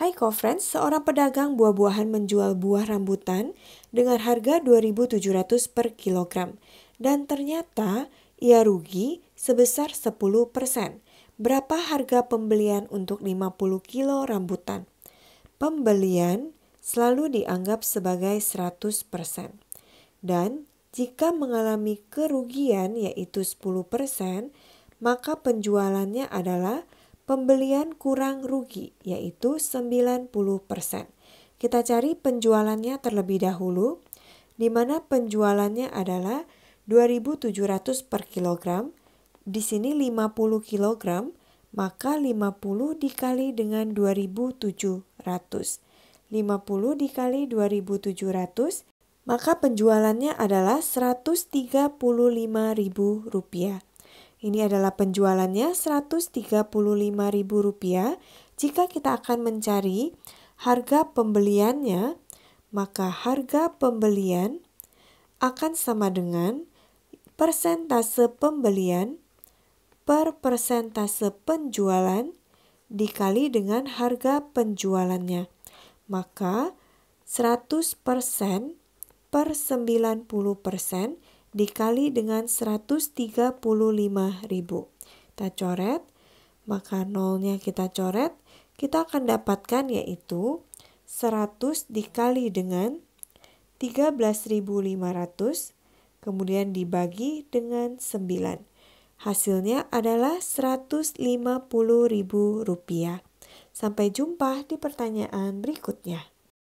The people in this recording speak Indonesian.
Hai Friends, seorang pedagang buah-buahan menjual buah rambutan dengan harga 2.700 per kilogram dan ternyata ia rugi sebesar 10%. Berapa harga pembelian untuk 50 kilo rambutan? Pembelian selalu dianggap sebagai 100%. Dan jika mengalami kerugian yaitu 10%, maka penjualannya adalah pembelian kurang rugi yaitu 90%. Kita cari penjualannya terlebih dahulu di mana penjualannya adalah 2700 per kilogram. Di sini 50 kilogram, maka 50 dikali dengan 2700. 50 dikali 2700 maka penjualannya adalah Rp135.000. Ini adalah penjualannya Rp135.000 jika kita akan mencari harga pembeliannya, maka harga pembelian akan sama dengan persentase pembelian per persentase penjualan dikali dengan harga penjualannya. Maka 100% per 90% dikali dengan 135.000. Kita coret, maka nolnya kita coret, kita akan dapatkan yaitu 100 dikali dengan 13.500 kemudian dibagi dengan 9. Hasilnya adalah rp rupiah. Sampai jumpa di pertanyaan berikutnya.